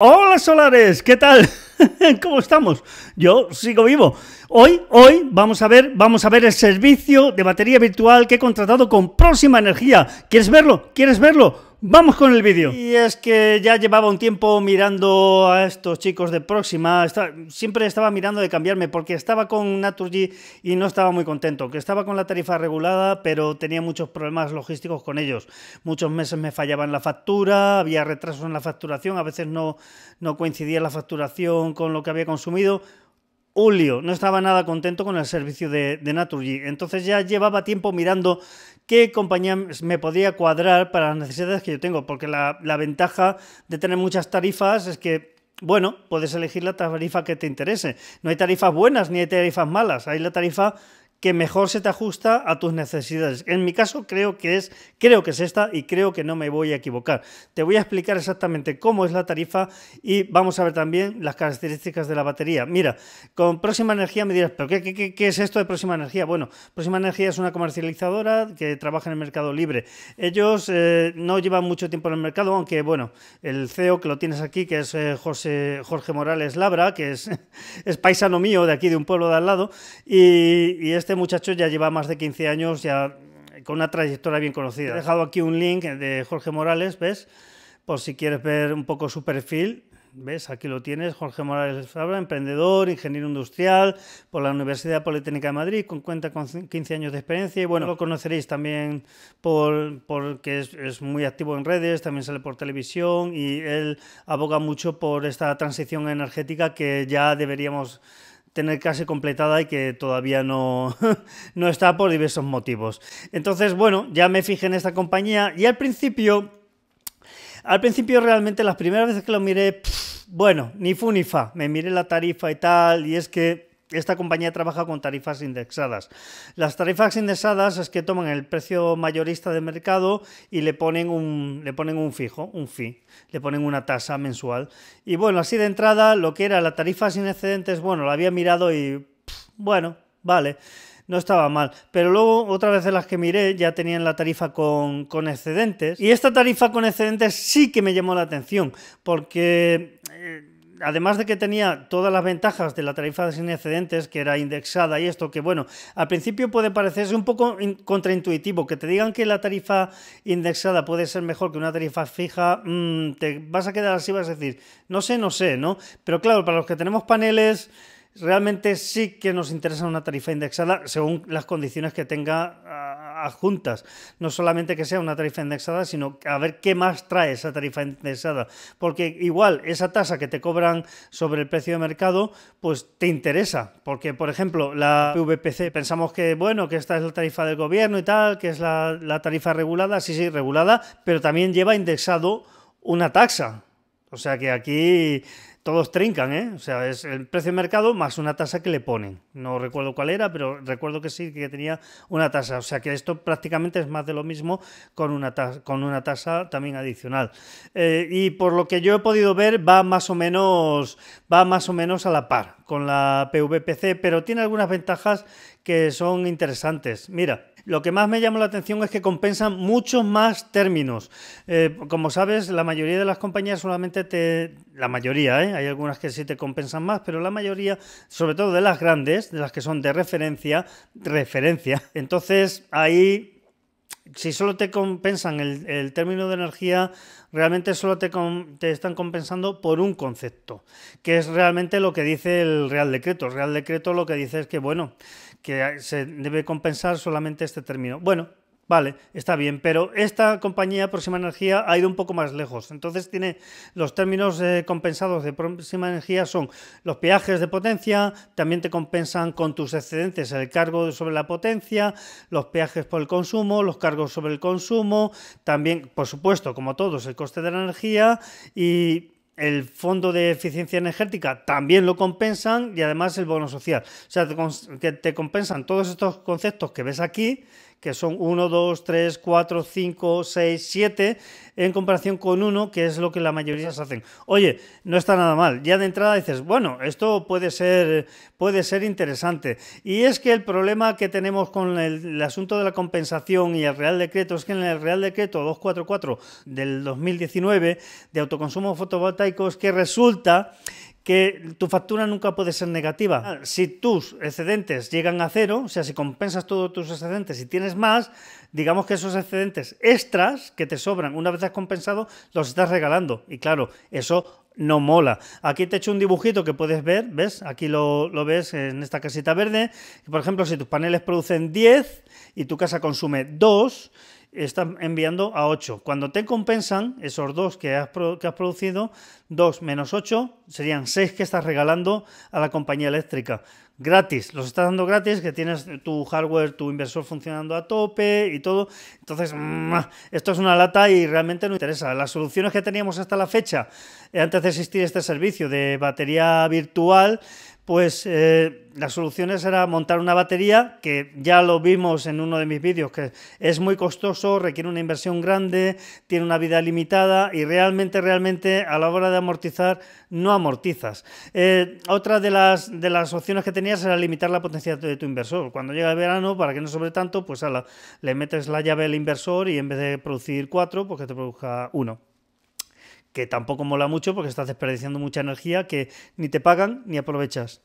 Hola solares, ¿qué tal? ¿Cómo estamos? Yo sigo vivo. Hoy, hoy vamos a ver, vamos a ver el servicio de batería virtual que he contratado con Próxima Energía. ¿Quieres verlo? ¿Quieres verlo? Vamos con el vídeo. Y es que ya llevaba un tiempo mirando a estos chicos de Próxima. siempre estaba mirando de cambiarme porque estaba con Naturgy y no estaba muy contento. Que estaba con la tarifa regulada, pero tenía muchos problemas logísticos con ellos. Muchos meses me fallaban la factura, había retrasos en la facturación, a veces no, no coincidía la facturación con lo que había consumido. Julio no estaba nada contento con el servicio de, de Naturgy, entonces ya llevaba tiempo mirando qué compañía me podía cuadrar para las necesidades que yo tengo, porque la, la ventaja de tener muchas tarifas es que bueno, puedes elegir la tarifa que te interese. No hay tarifas buenas ni hay tarifas malas. Hay la tarifa que mejor se te ajusta a tus necesidades. En mi caso creo que es creo que es esta y creo que no me voy a equivocar. Te voy a explicar exactamente cómo es la tarifa y vamos a ver también las características de la batería. Mira, con Próxima Energía me dirás, pero qué, es esto de Próxima Energía? Bueno, Próxima Energía es una comercializadora que trabaja en el mercado libre. Ellos eh, no llevan mucho tiempo en el mercado, aunque bueno, el CEO que lo tienes aquí, que es eh, José, Jorge Morales Labra, que es, paisano mío de aquí, de un pueblo de al lado, y, y este este muchacho ya lleva más de 15 años, ya con una trayectoria bien conocida. He dejado aquí un link de Jorge Morales, ¿ves? Por si quieres ver un poco su perfil, ¿Ves? Aquí lo tienes, Jorge Morales Fabra, emprendedor, ingeniero industrial por la Universidad Politécnica de Madrid, con cuenta con 15 años de experiencia y bueno, lo conoceréis también por, porque es, muy activo en redes, también sale por televisión y él aboga mucho por esta transición energética que ya deberíamos tener casi completada y que todavía no, no está por diversos motivos. Entonces, bueno, ya me fijé en esta compañía y al principio, al principio realmente las primeras veces que lo miré, bueno, ni fu ni fa, me miré la tarifa y tal, y es que esta compañía trabaja con tarifas indexadas. Las tarifas indexadas es que toman el precio mayorista de mercado y le ponen un, le ponen un fijo, un fee, le ponen una tasa mensual. Y bueno, así de entrada, lo que era la tarifa sin excedentes, bueno, la había mirado y bueno, vale no estaba mal. Pero luego, otra vez en las que miré, ya tenían la tarifa con, excedentes. Y esta tarifa con excedentes sí que me llamó la atención, porque... Eh, además de que tenía todas las ventajas de la tarifa sin excedentes, que era indexada y esto, que bueno, al principio puede parecerse un poco contraintuitivo, que te digan que la tarifa indexada puede ser mejor que una tarifa fija, mm, te vas a quedar así, vas a decir, no sé, no sé, ¿no? Pero claro, para los que tenemos paneles realmente sí que nos interesa una tarifa indexada según las condiciones que tenga ah, adjuntas. No solamente que sea una tarifa indexada, sino a ver qué más trae esa tarifa indexada. Porque igual esa tasa que te cobran sobre el precio de mercado, pues te interesa. Porque, por ejemplo, la VPC, pensamos que, bueno, que esta es la tarifa del gobierno y tal, que es la, la tarifa regulada, sí, sí, regulada, pero también lleva indexado una taxa. O sea que aquí todos trincan, ¿eh? O sea, es el precio de mercado más una tasa que le ponen. No recuerdo cuál era, pero recuerdo que sí, que tenía una tasa. O sea, que esto prácticamente es más de lo mismo con una tasa, con una tasa también adicional. Eh, y por lo que yo he podido ver, va más o menos, va más o menos a la par con la PVPC, pero tiene algunas ventajas que son interesantes. Mira, lo que más me llama la atención es que compensan muchos más términos. Eh, como sabes, la mayoría de las compañías solamente te... La mayoría, ¿eh? hay algunas que sí te compensan más, pero la mayoría, sobre todo de las grandes, de las que son de referencia, referencia. Entonces ahí si solo te compensan el, el término de energía, realmente solo te, te, están compensando por un concepto, que es realmente lo que dice el Real Decreto. El Real Decreto lo que dice es que, bueno, que se debe compensar solamente este término. Bueno, Vale, está bien, pero esta compañía Próxima Energía ha ido un poco más lejos. Entonces tiene los términos eh, compensados de Próxima Energía son los peajes de potencia, también te compensan con tus excedentes el cargo sobre la potencia, los peajes por el consumo, los cargos sobre el consumo, también, por supuesto, como todos, el coste de la energía y el fondo de eficiencia energética también lo compensan y además el bono social. O sea, que te compensan todos estos conceptos que ves aquí que son 1, 2, 3, 4, 5, 6, 7, en comparación con 1, que es lo que la mayoría se hacen. Oye, no está nada mal. Ya de entrada dices, bueno, esto puede ser, puede ser interesante. Y es que el problema que tenemos con el, el asunto de la compensación y el Real Decreto es que en el Real Decreto 244 del 2019 de autoconsumo fotovoltaico es que resulta que tu factura nunca puede ser negativa. Ah. Si tus excedentes llegan a cero, o sea, si compensas todos tus excedentes y tienes más, digamos que esos excedentes extras que te sobran una vez has compensado, los estás regalando. Y claro, eso no mola. Aquí te he hecho un dibujito que puedes ver, ¿ves? Aquí lo, lo, ves en esta casita verde. Por ejemplo, si tus paneles producen 10 y tu casa consume 2, estás enviando a 8. Cuando te compensan esos 2 que has, producido, 2 menos 8 serían 6 que estás regalando a la compañía eléctrica. Gratis, los estás dando gratis, que tienes tu hardware, tu inversor funcionando a tope y todo. Entonces, esto es una lata y realmente no interesa. Las soluciones que teníamos hasta la fecha, eh, antes de existir este servicio de batería virtual, pues las eh, la solución era montar una batería, que ya lo vimos en uno de mis vídeos, que es muy costoso, requiere una inversión grande, tiene una vida limitada y realmente, realmente a la hora de amortizar no amortizas. Eh, otra de las, opciones que tenías era limitar la potencia de tu inversor. Cuando llega el verano, para que no sobre tanto, pues le metes la llave al inversor y en vez de producir cuatro, pues que te produzca uno que tampoco mola mucho porque estás desperdiciando mucha energía que ni te pagan ni aprovechas.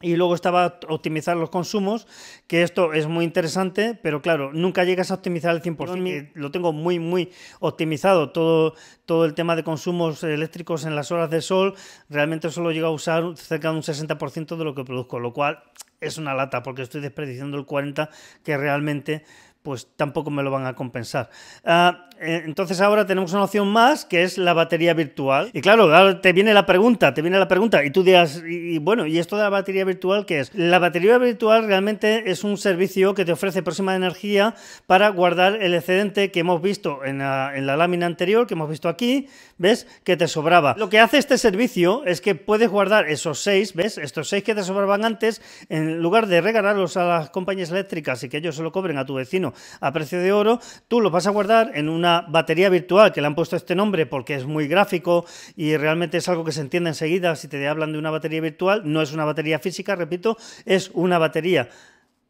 Y luego estaba optimizar los consumos, que esto es muy interesante, pero claro, nunca llegas a optimizar el 100%. Eh, lo tengo muy, muy optimizado. Todo, todo el tema de consumos eléctricos en las horas de sol, realmente solo llego a usar cerca de un 60% de lo que produzco, lo cual es una lata, porque estoy desperdiciando el 40% que realmente pues tampoco me lo van a compensar. Ah, eh, entonces ahora tenemos una opción más que es la batería virtual. Y claro, te viene la pregunta, te viene la pregunta y tú dirás, y, bueno, ¿y esto de la batería virtual qué es? La batería virtual realmente es un servicio que te ofrece próxima energía para guardar el excedente que hemos visto en la lámina anterior, que hemos visto aquí, ¿ves? Que te sobraba. Lo que hace este servicio es que puedes guardar esos seis, ¿ves? Estos seis que te sobraban antes, en lugar de regalarlos a las compañías eléctricas y que ellos se lo cobren a tu vecino a precio de oro, tú lo vas a guardar en una batería virtual que le han puesto este nombre porque es muy gráfico y realmente es algo que se entiende enseguida si te hablan de una batería virtual, no es una batería física, repito, es una batería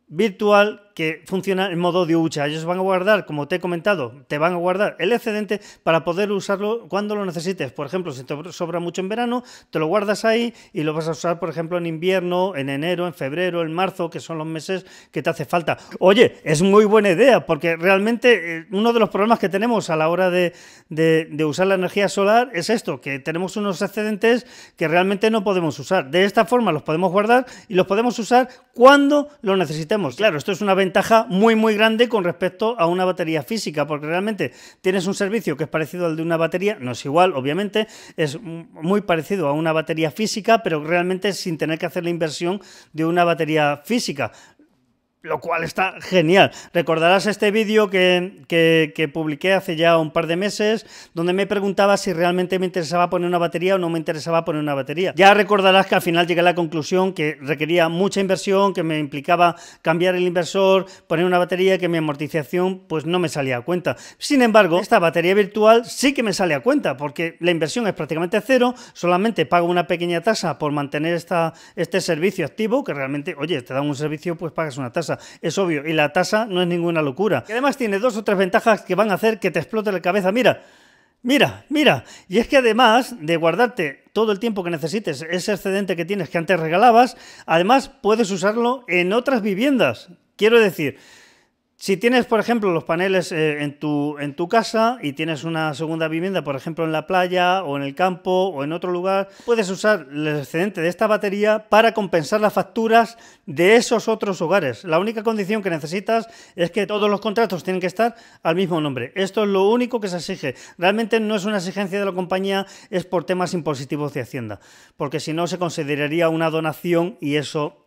virtual que funciona en modo de hucha. Ellos van a guardar, como te he comentado, te van a guardar el excedente para poder usarlo cuando lo necesites. Por ejemplo, si te sobra mucho en verano, te lo guardas ahí y lo vas a usar, por ejemplo, en invierno, en enero, en febrero, en marzo, que son los meses que te hace falta. Oye, es muy buena idea, porque realmente eh, uno de los problemas que tenemos a la hora de, usar la energía solar es esto, que tenemos unos excedentes que realmente no podemos usar. De esta forma los podemos guardar y los podemos usar cuando lo necesitemos. Claro, esto es una ventaja muy muy grande con respecto a una batería física, porque realmente tienes un servicio que es parecido al de una batería, no es igual, obviamente, es muy parecido a una batería física, pero realmente sin tener que hacer la inversión de una batería física lo cual está genial. Recordarás este vídeo que, que, publiqué hace ya un par de meses, donde me preguntaba si realmente me interesaba poner una batería o no me interesaba poner una batería. Ya recordarás que al final llegué a la conclusión que requería mucha inversión, que me implicaba cambiar el inversor, poner una batería, que mi amortización pues no me salía a cuenta. Sin embargo, esta batería virtual sí que me sale a cuenta, porque la inversión es prácticamente cero, solamente pago una pequeña tasa por mantener esta, este servicio activo, que realmente, oye, te da un servicio, pues pagas una tasa es obvio, y la tasa no es ninguna locura. además tiene dos o tres ventajas que van a hacer que te explote la cabeza. Mira, Mira, mira, y es que además de guardarte todo el tiempo que necesites ese excedente que tienes que antes regalabas, además puedes usarlo en otras viviendas. Quiero decir, si tienes, por ejemplo, los paneles eh, en, tu, en tu casa y tienes una segunda vivienda, por ejemplo, en la playa o en el campo o en otro lugar, puedes usar el excedente de esta batería para compensar las facturas de esos otros hogares. La única condición que necesitas es que todos los contratos tienen que estar al mismo nombre. Esto es lo único que se exige. Realmente no es una exigencia de la compañía, es por temas impositivos de Hacienda, porque si no se consideraría una donación y eso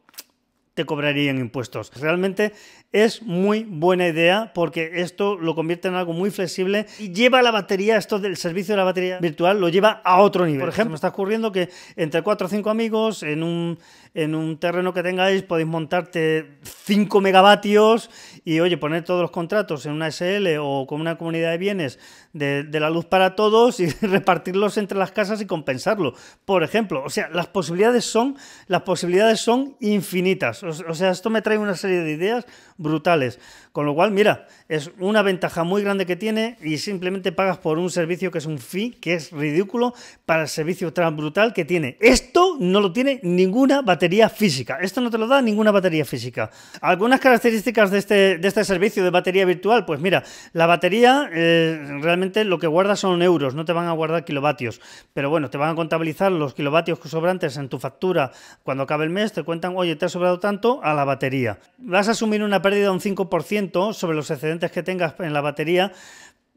cobrarían impuestos. Realmente es muy buena idea porque esto lo convierte en algo muy flexible y lleva la batería, esto del servicio de la batería virtual, lo lleva a otro nivel. Por ejemplo, está ocurriendo que entre cuatro o cinco amigos en un, en un terreno que tengáis podéis montarte 5 megavatios y, oye, poner todos los contratos en una SL o con una comunidad de bienes de, la luz para todos y repartirlos entre las casas y compensarlo, por ejemplo. O sea, las posibilidades son, las posibilidades son infinitas. o sea, esto me trae una serie de ideas brutales. Con lo cual, mira, es una ventaja muy grande que tiene y simplemente pagas por un servicio que es un fee, que es ridículo, para el servicio tan brutal que tiene. Esto no lo tiene ninguna batería física. Esto no te lo da ninguna batería física. Algunas características de este, este servicio de batería virtual, pues mira, la batería eh, realmente lo que guarda son euros, no te van a guardar kilovatios. Pero bueno, te van a contabilizar los kilovatios que sobrantes en tu factura cuando acabe el mes, te cuentan, oye, te ha sobrado tanto a la batería. Vas a asumir una pérdida de un 5% sobre los excedentes que tengas en la batería.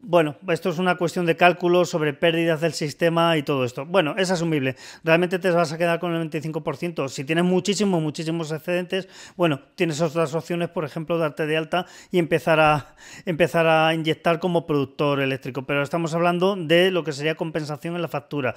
Bueno, esto es una cuestión de cálculo sobre pérdidas del sistema y todo esto. Bueno, es asumible. Realmente te vas a quedar con el 25%. Si tienes muchísimos, muchísimos excedentes, bueno, tienes otras opciones, por ejemplo, darte de alta y empezar a, empezar a inyectar como productor eléctrico. Pero estamos hablando de lo que sería compensación en la factura.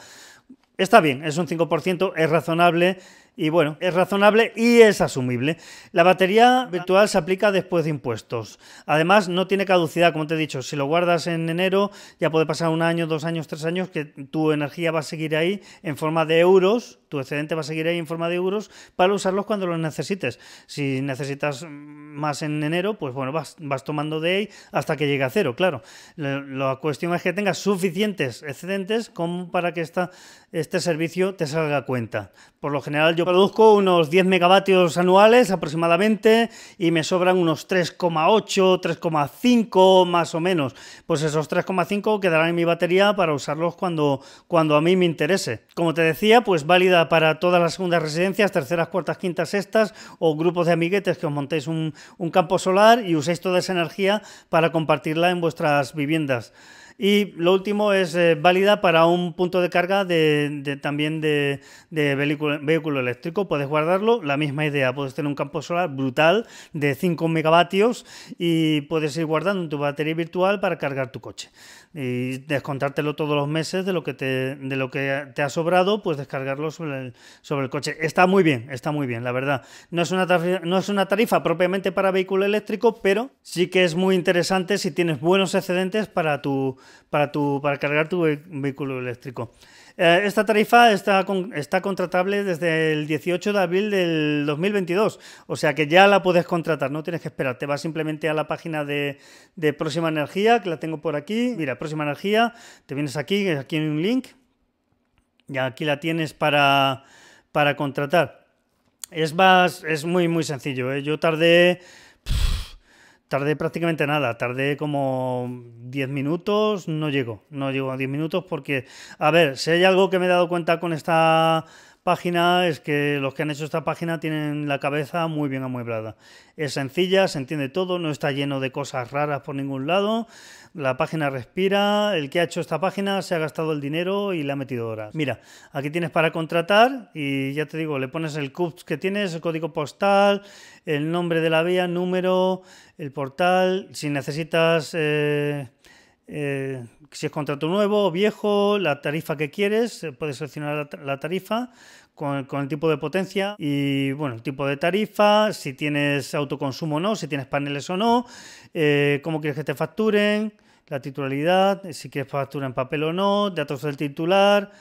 Está bien, es un 5%, es razonable y bueno, es razonable y es asumible. La batería virtual se aplica después de impuestos. Además, no tiene caducidad, como te he dicho. Si lo guardas en enero, ya puede pasar un año, dos años, tres años, que tu energía va a seguir ahí en forma de euros, tu excedente va a seguir ahí en forma de euros para usarlos cuando los necesites. Si necesitas más en enero, pues bueno, vas, vas tomando de ahí hasta que llegue a cero, claro. La, cuestión es que tengas suficientes excedentes como para que este servicio te salga a cuenta. Por lo general, yo produzco unos 10 megavatios anuales aproximadamente y me sobran unos 3,8, 3,5 más o menos. Pues esos 3,5 quedarán en mi batería para usarlos cuando, cuando a mí me interese. Como te decía, pues válida para todas las segundas residencias, terceras, cuartas, quintas, sextas o grupos de amiguetes que os montéis un, un campo solar y uséis toda esa energía para compartirla en vuestras viviendas. Y lo último es eh, válida para un punto de carga de, también de, vehículo, eléctrico. Puedes guardarlo, la misma idea. Puedes tener un campo solar brutal de 5 megavatios y puedes ir guardando en tu batería virtual para cargar tu coche. Y descontártelo todos los meses de lo que te, de lo que te ha sobrado, pues descargarlo sobre el, coche. Está muy bien, está muy bien, la verdad. No es una no es una tarifa propiamente para vehículo eléctrico, pero sí que es muy interesante si tienes buenos excedentes para tu para, tu, para cargar tu vehículo eléctrico. Eh, esta tarifa está, está contratable desde el 18 de abril del 2022, o sea que ya la puedes contratar, no tienes que esperar, te vas simplemente a la página de, Próxima Energía, que la tengo por aquí, mira, Próxima Energía, te vienes aquí, aquí hay un link, y aquí la tienes para, para contratar. Es, más, es muy, muy sencillo, ¿eh? yo tardé... Tardé prácticamente nada, tardé como 10 minutos, no llego, no llego a 10 minutos porque, a ver, si hay algo que me he dado cuenta con esta página es que los que han hecho esta página tienen la cabeza muy bien amueblada. Es sencilla, se entiende todo, no está lleno de cosas raras por ningún lado. La página respira, el que ha hecho esta página se ha gastado el dinero y le ha metido horas. Mira, aquí tienes para contratar y ya te digo, le pones el CUPS que tienes, el código postal, el nombre de la vía, número, el portal, si necesitas... Eh, eh, si es contrato nuevo o viejo, la tarifa que quieres, eh, puedes seleccionar la, tarifa con, el tipo de potencia y bueno, el tipo de tarifa, si tienes autoconsumo o no, si tienes paneles o no, eh, cómo quieres que te facturen, la titularidad, si quieres factura en papel o no, datos del titular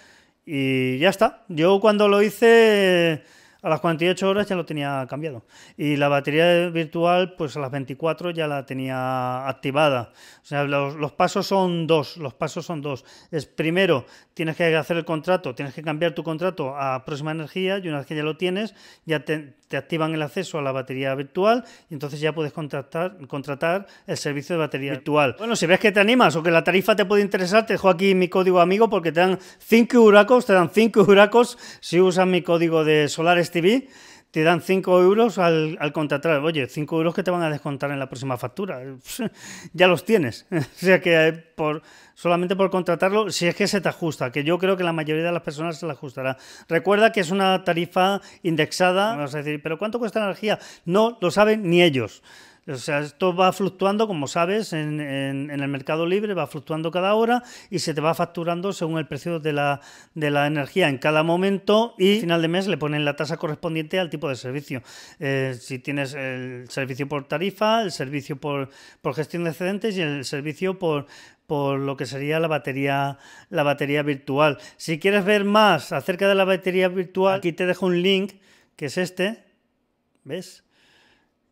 y ya está. Yo cuando lo hice a las 48 horas ya lo tenía cambiado. Y la batería virtual, pues a las 24 ya la tenía activada. O sea, los, los, pasos son dos. Los pasos son dos. Es primero, tienes que hacer el contrato, tienes que cambiar tu contrato a próxima energía y una vez que ya lo tienes, ya te, activan el acceso a la batería virtual y entonces ya puedes contratar, contratar el servicio de batería virtual. Bueno, si ves que te animas o que la tarifa te puede interesar, te dejo aquí mi código amigo porque te dan 5 huracos, te dan 5 huracos si usas mi código de Solar este TV, te dan 5 euros al, contratar. Oye, 5 euros que te van a descontar en la próxima factura. ya los tienes. o sea que eh, por, solamente por contratarlo, si es que se te ajusta, que yo creo que la mayoría de las personas se la ajustará. Recuerda que es una tarifa indexada. Vamos a decir, ¿pero cuánto cuesta la energía? No lo saben ni ellos. O sea, esto va fluctuando, como sabes, en, el mercado libre, va fluctuando cada hora y se te va facturando según el precio de la, energía en cada momento y al final de mes le ponen la tasa correspondiente al tipo de servicio. Eh, si tienes el servicio por tarifa, el servicio por, por gestión de excedentes y el servicio por, por lo que sería la batería, la batería virtual. Si quieres ver más acerca de la batería virtual, aquí te dejo un link que es este. ¿Ves?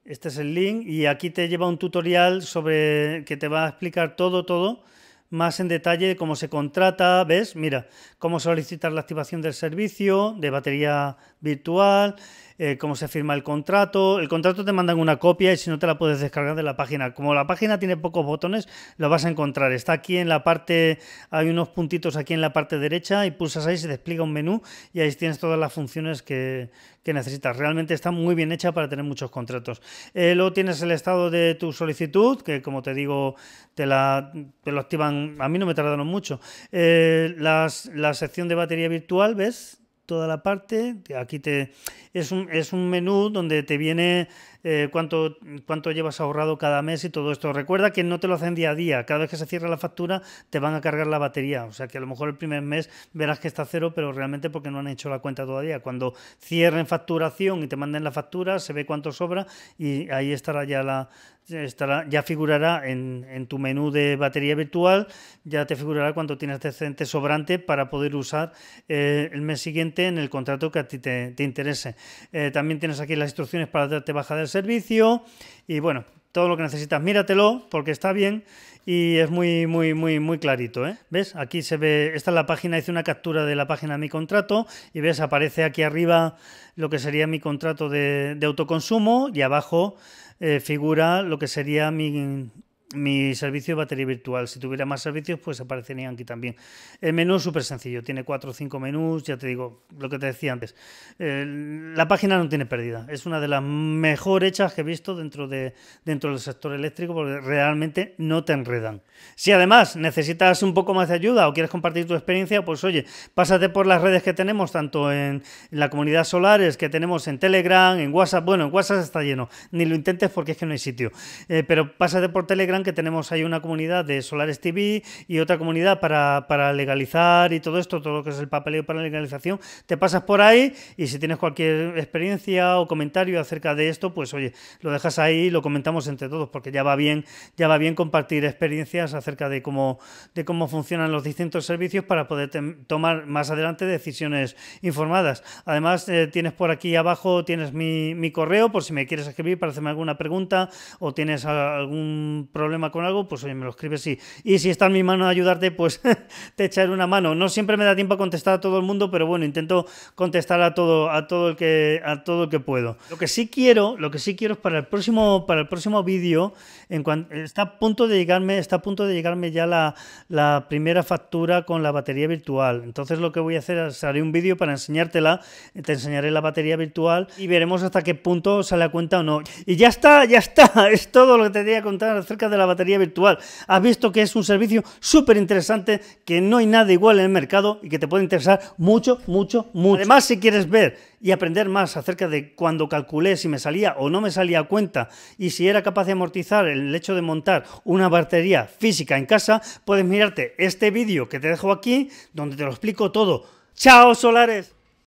Este es el link y aquí te lleva un tutorial sobre que te va a explicar todo, todo, más en detalle cómo se contrata, ¿ves? Mira, cómo solicitar la activación del servicio de batería virtual, eh, cómo se firma el contrato. El contrato te mandan una copia y si no te la puedes descargar de la página. Como la página tiene pocos botones, lo vas a encontrar. Está aquí en la parte, hay unos puntitos aquí en la parte derecha y pulsas ahí, se despliega un menú y ahí tienes todas las funciones que, necesitas. Realmente está muy bien hecha para tener muchos contratos. Eh, luego tienes el estado de tu solicitud, que como te digo, te, la, lo activan. A mí no me tardaron mucho. Eh, las, la sección de batería virtual, ¿ves? toda la parte. Aquí te es un, es un menú donde te viene eh, cuánto, cuánto llevas ahorrado cada mes y todo esto. Recuerda que no te lo hacen día a día. Cada vez que se cierra la factura te van a cargar la batería. O sea que a lo mejor el primer mes verás que está cero, pero realmente porque no han hecho la cuenta todavía. Cuando cierren facturación y te manden la factura, se ve cuánto sobra y ahí estará ya la, Estará, ya figurará en, tu menú de batería virtual, ya te figurará cuánto tienes de excedente sobrante para poder usar eh, el mes siguiente en el contrato que a ti te, interese. Eh, también tienes aquí las instrucciones para darte baja del servicio y bueno, todo lo que necesitas, míratelo porque está bien y es muy, muy, muy, muy clarito. ¿eh? ¿Ves? Aquí se ve, esta es la página, hice una captura de la página de mi contrato y ves, aparece aquí arriba lo que sería mi contrato de, de autoconsumo y abajo eh, figura lo que sería mi, mi servicio de batería virtual. Si tuviera más servicios, pues aparecerían aquí también. El menú es súper sencillo, tiene cuatro o cinco menús, ya te digo, lo que te decía antes. la página no tiene pérdida, es una de las mejor hechas que he visto dentro, de, dentro del sector eléctrico porque realmente no te enredan. Si además necesitas un poco más de ayuda o quieres compartir tu experiencia, pues oye, pásate por las redes que tenemos, tanto en, la comunidad Solares que tenemos en Telegram, en WhatsApp, bueno, en WhatsApp está lleno, ni lo intentes porque es que no hay sitio, eh, pero pásate por Telegram que tenemos ahí una comunidad de Solares TV y otra comunidad para, legalizar y todo esto, todo lo que es el papeleo para la legalización. Te pasas por ahí y si tienes cualquier experiencia o comentario acerca de esto, pues oye, lo dejas ahí y lo comentamos entre todos, porque ya va bien, ya va bien compartir experiencias acerca de cómo, de cómo funcionan los distintos servicios para poder tomar más adelante decisiones informadas. Además, eh, tienes por aquí abajo, tienes mi correo por si me quieres escribir para hacerme alguna pregunta o tienes algún problema problema con algo, pues oye, me lo escribes y, y si está en mi mano ayudarte, pues te echaré una mano. No siempre me da tiempo a contestar a todo el mundo, pero bueno, intento contestar a todo, a todo el que, a todo el que puedo. Lo que sí quiero, lo que sí quiero es para el próximo, para el próximo vídeo, en cuanto está a punto de llegarme, está a punto de llegarme ya la, la primera factura con la batería virtual. Entonces lo que voy a hacer es haré un vídeo para enseñártela, te enseñaré la batería virtual y veremos hasta qué punto sale a cuenta o no. Y ya está, ya está, es todo lo que te que contar acerca de la la batería virtual. Has visto que es un servicio súper interesante, que no hay nada igual en el mercado y que te puede interesar mucho, mucho, mucho. Además, si quieres ver y aprender más acerca de cuando calculé si me salía o no me salía cuenta y si era capaz de amortizar el hecho de montar una batería física en casa, puedes mirarte este vídeo que te dejo aquí, donde te lo explico todo. ¡Chao, solares!